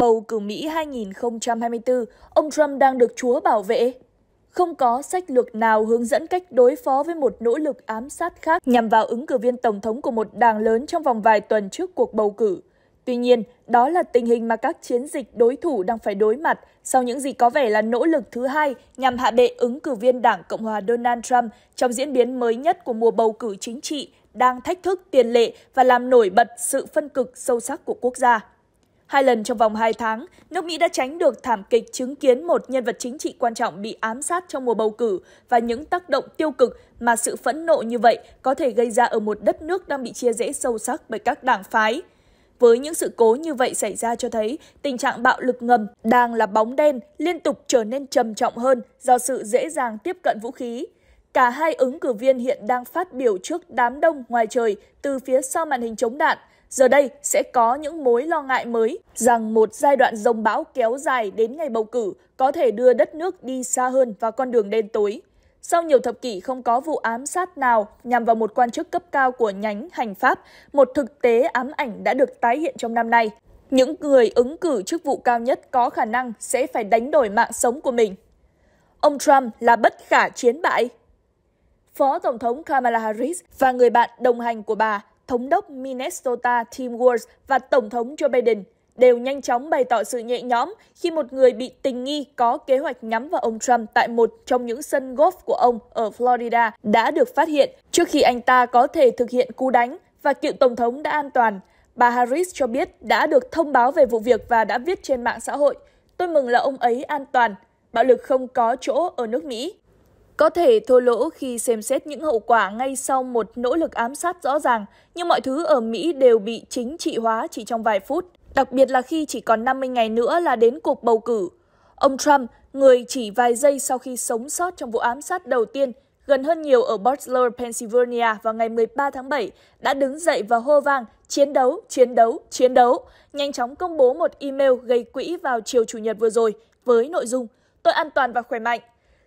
bầu cử Mỹ 2024, ông Trump đang được Chúa bảo vệ. Không có sách lược nào hướng dẫn cách đối phó với một nỗ lực ám sát khác nhằm vào ứng cử viên tổng thống của một đảng lớn trong vòng vài tuần trước cuộc bầu cử. Tuy nhiên, đó là tình hình mà các chiến dịch đối thủ đang phải đối mặt sau những gì có vẻ là nỗ lực thứ hai nhằm hạ bệ ứng cử viên Đảng Cộng hòa Donald Trump trong diễn biến mới nhất của mùa bầu cử chính trị đang thách thức tiền lệ và làm nổi bật sự phân cực sâu sắc của quốc gia. Hai lần trong vòng 2 tháng, nước Mỹ đã tránh được thảm kịch chứng kiến một nhân vật chính trị quan trọng bị ám sát trong mùa bầu cử và những tác động tiêu cực mà sự phẫn nộ như vậy có thể gây ra ở một đất nước đang bị chia rẽ sâu sắc bởi các đảng phái. Với những sự cố như vậy xảy ra cho thấy tình trạng bạo lực ngầm đang là bóng đen liên tục trở nên trầm trọng hơn do sự dễ dàng tiếp cận vũ khí. Cả hai ứng cử viên hiện đang phát biểu trước đám đông ngoài trời từ phía sau màn hình chống đạn – Giờ đây sẽ có những mối lo ngại mới rằng một giai đoạn rông bão kéo dài đến ngày bầu cử có thể đưa đất nước đi xa hơn vào con đường đen tối. Sau nhiều thập kỷ không có vụ ám sát nào nhằm vào một quan chức cấp cao của nhánh hành pháp, một thực tế ám ảnh đã được tái hiện trong năm nay. Những người ứng cử chức vụ cao nhất có khả năng sẽ phải đánh đổi mạng sống của mình. Ông Trump là bất khả chiến bại. Phó Tổng thống Kamala Harris và người bạn đồng hành của bà thống đốc Minnesota Tim Walz và Tổng thống Joe Biden đều nhanh chóng bày tỏ sự nhẹ nhõm khi một người bị tình nghi có kế hoạch nhắm vào ông Trump tại một trong những sân golf của ông ở Florida đã được phát hiện trước khi anh ta có thể thực hiện cú đánh và cựu tổng thống đã an toàn. Bà Harris cho biết đã được thông báo về vụ việc và đã viết trên mạng xã hội, tôi mừng là ông ấy an toàn, bạo lực không có chỗ ở nước Mỹ. Có thể thua lỗ khi xem xét những hậu quả ngay sau một nỗ lực ám sát rõ ràng, nhưng mọi thứ ở Mỹ đều bị chính trị hóa chỉ trong vài phút, đặc biệt là khi chỉ còn 50 ngày nữa là đến cuộc bầu cử. Ông Trump, người chỉ vài giây sau khi sống sót trong vụ ám sát đầu tiên, gần hơn nhiều ở Butler, Pennsylvania vào ngày 13 tháng 7, đã đứng dậy và hô vang chiến đấu, chiến đấu, chiến đấu, nhanh chóng công bố một email gây quỹ vào chiều Chủ nhật vừa rồi với nội dung Tôi an toàn và khỏe mạnh.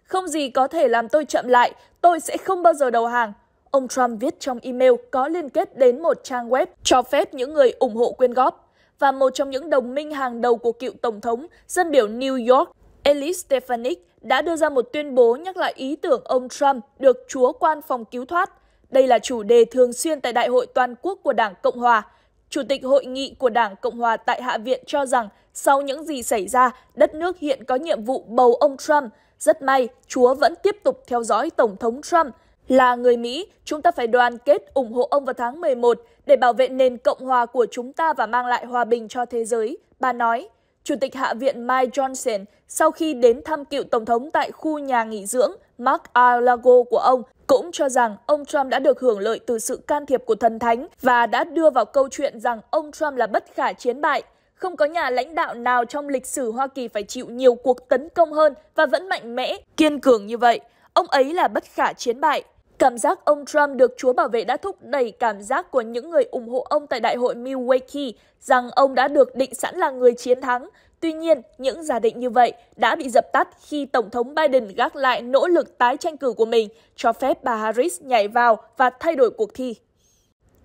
Không gì có thể làm tôi chậm lại, tôi sẽ không bao giờ đầu hàng. Ông Trump viết trong email có liên kết đến một trang web cho phép những người ủng hộ quyên góp. Và một trong những đồng minh hàng đầu của cựu Tổng thống, dân biểu New York, Elise Stefanik, đã đưa ra một tuyên bố nhắc lại ý tưởng ông Trump được chúa quan phòng cứu thoát. Đây là chủ đề thường xuyên tại Đại hội Toàn quốc của Đảng Cộng Hòa – Chủ tịch Hội nghị của Đảng Cộng hòa tại Hạ viện cho rằng sau những gì xảy ra, đất nước hiện có nhiệm vụ bầu ông Trump. Rất may, Chúa vẫn tiếp tục theo dõi Tổng thống Trump. Là người Mỹ, chúng ta phải đoàn kết ủng hộ ông vào tháng 11 để bảo vệ nền Cộng hòa của chúng ta và mang lại hòa bình cho thế giới, bà nói. Chủ tịch Hạ viện Mike Johnson sau khi đến thăm cựu Tổng thống tại khu nhà nghỉ dưỡng Mark lago của ông cũng cho rằng ông Trump đã được hưởng lợi từ sự can thiệp của thần thánh và đã đưa vào câu chuyện rằng ông Trump là bất khả chiến bại. Không có nhà lãnh đạo nào trong lịch sử Hoa Kỳ phải chịu nhiều cuộc tấn công hơn và vẫn mạnh mẽ, kiên cường như vậy. Ông ấy là bất khả chiến bại. Cảm giác ông Trump được Chúa bảo vệ đã thúc đẩy cảm giác của những người ủng hộ ông tại đại hội Milwaukee rằng ông đã được định sẵn là người chiến thắng Tuy nhiên, những giả định như vậy đã bị dập tắt khi Tổng thống Biden gác lại nỗ lực tái tranh cử của mình, cho phép bà Harris nhảy vào và thay đổi cuộc thi.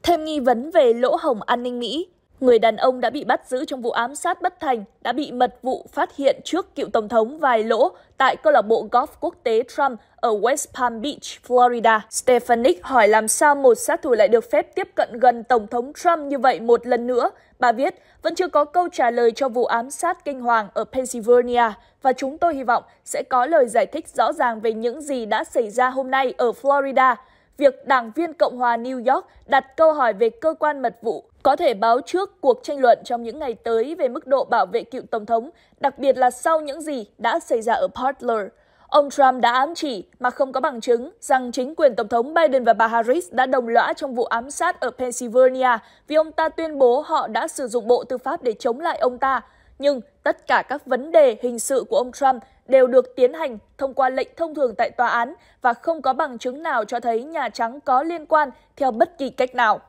Thêm nghi vấn về lỗ hổng an ninh Mỹ, Người đàn ông đã bị bắt giữ trong vụ ám sát bất thành đã bị mật vụ phát hiện trước cựu tổng thống vài lỗ tại câu lạc bộ golf quốc tế Trump ở West Palm Beach, Florida. Stephanie hỏi làm sao một sát thủ lại được phép tiếp cận gần tổng thống Trump như vậy một lần nữa. Bà viết, vẫn chưa có câu trả lời cho vụ ám sát kinh hoàng ở Pennsylvania và chúng tôi hy vọng sẽ có lời giải thích rõ ràng về những gì đã xảy ra hôm nay ở Florida việc đảng viên Cộng hòa New York đặt câu hỏi về cơ quan mật vụ có thể báo trước cuộc tranh luận trong những ngày tới về mức độ bảo vệ cựu Tổng thống, đặc biệt là sau những gì đã xảy ra ở Butler. Ông Trump đã ám chỉ mà không có bằng chứng rằng chính quyền Tổng thống Biden và bà Harris đã đồng lõa trong vụ ám sát ở Pennsylvania vì ông ta tuyên bố họ đã sử dụng bộ tư pháp để chống lại ông ta – nhưng tất cả các vấn đề hình sự của ông Trump đều được tiến hành thông qua lệnh thông thường tại tòa án và không có bằng chứng nào cho thấy Nhà Trắng có liên quan theo bất kỳ cách nào.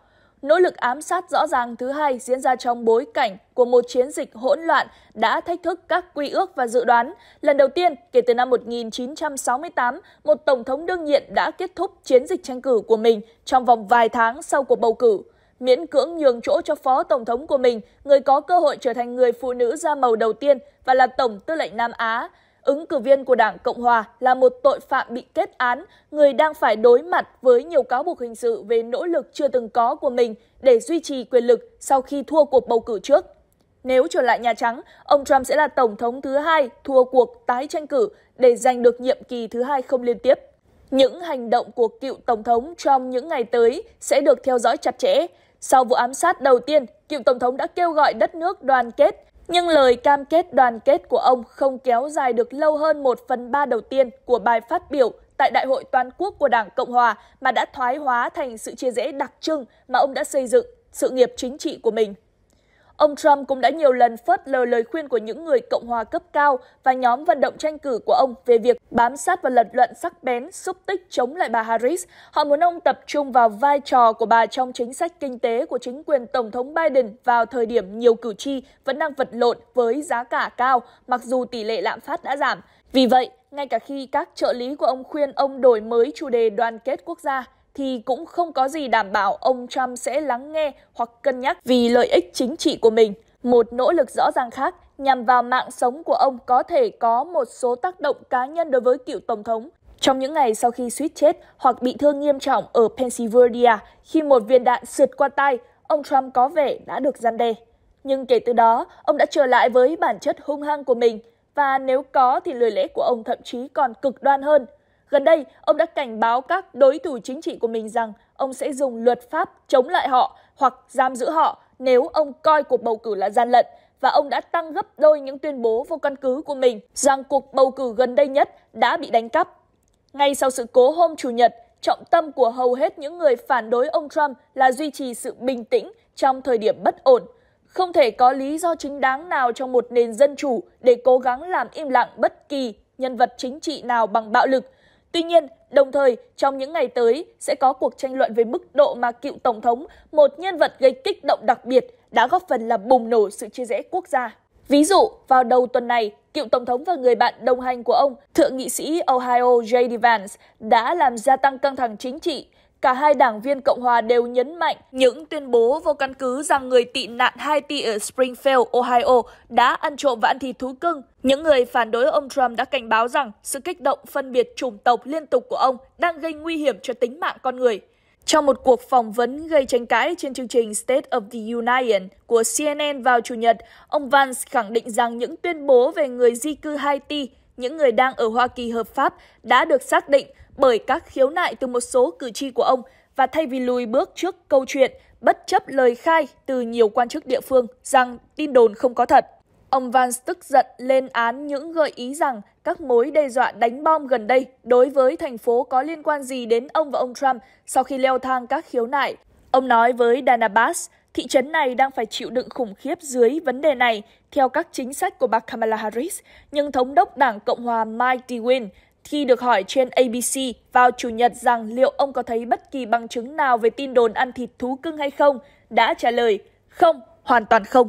Nỗ lực ám sát rõ ràng thứ hai diễn ra trong bối cảnh của một chiến dịch hỗn loạn đã thách thức các quy ước và dự đoán. Lần đầu tiên, kể từ năm 1968, một tổng thống đương nhiệm đã kết thúc chiến dịch tranh cử của mình trong vòng vài tháng sau cuộc bầu cử miễn cưỡng nhường chỗ cho phó tổng thống của mình, người có cơ hội trở thành người phụ nữ da màu đầu tiên và là tổng tư lệnh Nam Á. Ứng cử viên của Đảng Cộng Hòa là một tội phạm bị kết án, người đang phải đối mặt với nhiều cáo buộc hình sự về nỗ lực chưa từng có của mình để duy trì quyền lực sau khi thua cuộc bầu cử trước. Nếu trở lại Nhà Trắng, ông Trump sẽ là tổng thống thứ hai thua cuộc tái tranh cử để giành được nhiệm kỳ thứ hai không liên tiếp. Những hành động của cựu tổng thống trong những ngày tới sẽ được theo dõi chặt chẽ. Sau vụ ám sát đầu tiên, cựu Tổng thống đã kêu gọi đất nước đoàn kết, nhưng lời cam kết đoàn kết của ông không kéo dài được lâu hơn một phần ba đầu tiên của bài phát biểu tại Đại hội Toàn quốc của Đảng Cộng Hòa mà đã thoái hóa thành sự chia rẽ đặc trưng mà ông đã xây dựng sự nghiệp chính trị của mình. Ông Trump cũng đã nhiều lần phớt lờ lời khuyên của những người Cộng hòa cấp cao và nhóm vận động tranh cử của ông về việc bám sát và lật luận sắc bén, xúc tích chống lại bà Harris. Họ muốn ông tập trung vào vai trò của bà trong chính sách kinh tế của chính quyền Tổng thống Biden vào thời điểm nhiều cử tri vẫn đang vật lộn với giá cả cao, mặc dù tỷ lệ lạm phát đã giảm. Vì vậy, ngay cả khi các trợ lý của ông khuyên ông đổi mới chủ đề đoàn kết quốc gia, thì cũng không có gì đảm bảo ông Trump sẽ lắng nghe hoặc cân nhắc vì lợi ích chính trị của mình. Một nỗ lực rõ ràng khác nhằm vào mạng sống của ông có thể có một số tác động cá nhân đối với cựu tổng thống. Trong những ngày sau khi suýt chết hoặc bị thương nghiêm trọng ở Pennsylvania, khi một viên đạn sượt qua tay, ông Trump có vẻ đã được gian đe. Nhưng kể từ đó, ông đã trở lại với bản chất hung hăng của mình và nếu có thì lời lẽ của ông thậm chí còn cực đoan hơn – Gần đây, ông đã cảnh báo các đối thủ chính trị của mình rằng ông sẽ dùng luật pháp chống lại họ hoặc giam giữ họ nếu ông coi cuộc bầu cử là gian lận và ông đã tăng gấp đôi những tuyên bố vô căn cứ của mình rằng cuộc bầu cử gần đây nhất đã bị đánh cắp. Ngay sau sự cố hôm Chủ nhật, trọng tâm của hầu hết những người phản đối ông Trump là duy trì sự bình tĩnh trong thời điểm bất ổn. Không thể có lý do chính đáng nào trong một nền dân chủ để cố gắng làm im lặng bất kỳ nhân vật chính trị nào bằng bạo lực – Tuy nhiên, đồng thời, trong những ngày tới sẽ có cuộc tranh luận về mức độ mà cựu Tổng thống, một nhân vật gây kích động đặc biệt, đã góp phần làm bùng nổ sự chia rẽ quốc gia. Ví dụ, vào đầu tuần này, cựu Tổng thống và người bạn đồng hành của ông, Thượng nghị sĩ Ohio J.D. Vance, đã làm gia tăng căng thẳng chính trị cả hai đảng viên Cộng hòa đều nhấn mạnh những tuyên bố vô căn cứ rằng người tị nạn Haiti ở Springfield, Ohio đã ăn trộm và ăn thịt thú cưng. Những người phản đối ông Trump đã cảnh báo rằng sự kích động phân biệt chủng tộc liên tục của ông đang gây nguy hiểm cho tính mạng con người. Trong một cuộc phỏng vấn gây tranh cãi trên chương trình State of the Union của CNN vào Chủ nhật, ông Vance khẳng định rằng những tuyên bố về người di cư Haiti, những người đang ở Hoa Kỳ hợp pháp đã được xác định bởi các khiếu nại từ một số cử tri của ông và thay vì lùi bước trước câu chuyện bất chấp lời khai từ nhiều quan chức địa phương rằng tin đồn không có thật. Ông Vance tức giận lên án những gợi ý rằng các mối đe dọa đánh bom gần đây đối với thành phố có liên quan gì đến ông và ông Trump sau khi leo thang các khiếu nại. Ông nói với Dana Bass, thị trấn này đang phải chịu đựng khủng khiếp dưới vấn đề này theo các chính sách của bà Kamala Harris, nhưng thống đốc đảng Cộng hòa Mike DeWine khi được hỏi trên ABC vào Chủ nhật rằng liệu ông có thấy bất kỳ bằng chứng nào về tin đồn ăn thịt thú cưng hay không, đã trả lời không, hoàn toàn không.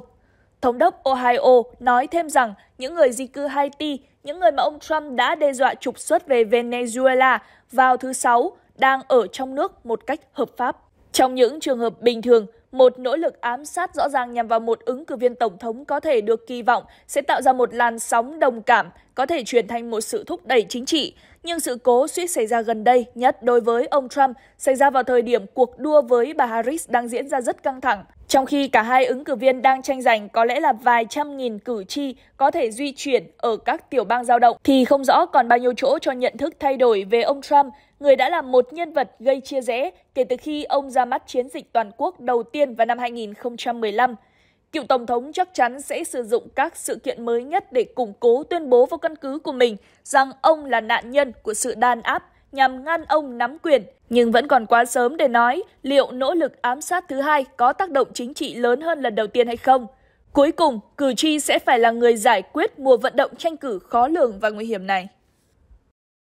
Thống đốc Ohio nói thêm rằng những người di cư Haiti, những người mà ông Trump đã đe dọa trục xuất về Venezuela vào thứ Sáu, đang ở trong nước một cách hợp pháp. Trong những trường hợp bình thường, một nỗ lực ám sát rõ ràng nhằm vào một ứng cử viên tổng thống có thể được kỳ vọng sẽ tạo ra một làn sóng đồng cảm, có thể chuyển thành một sự thúc đẩy chính trị. Nhưng sự cố suýt xảy ra gần đây nhất đối với ông Trump xảy ra vào thời điểm cuộc đua với bà Harris đang diễn ra rất căng thẳng. Trong khi cả hai ứng cử viên đang tranh giành có lẽ là vài trăm nghìn cử tri có thể di chuyển ở các tiểu bang giao động, thì không rõ còn bao nhiêu chỗ cho nhận thức thay đổi về ông Trump người đã là một nhân vật gây chia rẽ kể từ khi ông ra mắt chiến dịch toàn quốc đầu tiên vào năm 2015. Cựu Tổng thống chắc chắn sẽ sử dụng các sự kiện mới nhất để củng cố tuyên bố vô căn cứ của mình rằng ông là nạn nhân của sự đàn áp nhằm ngăn ông nắm quyền. Nhưng vẫn còn quá sớm để nói liệu nỗ lực ám sát thứ hai có tác động chính trị lớn hơn lần đầu tiên hay không. Cuối cùng, cử tri sẽ phải là người giải quyết mùa vận động tranh cử khó lường và nguy hiểm này.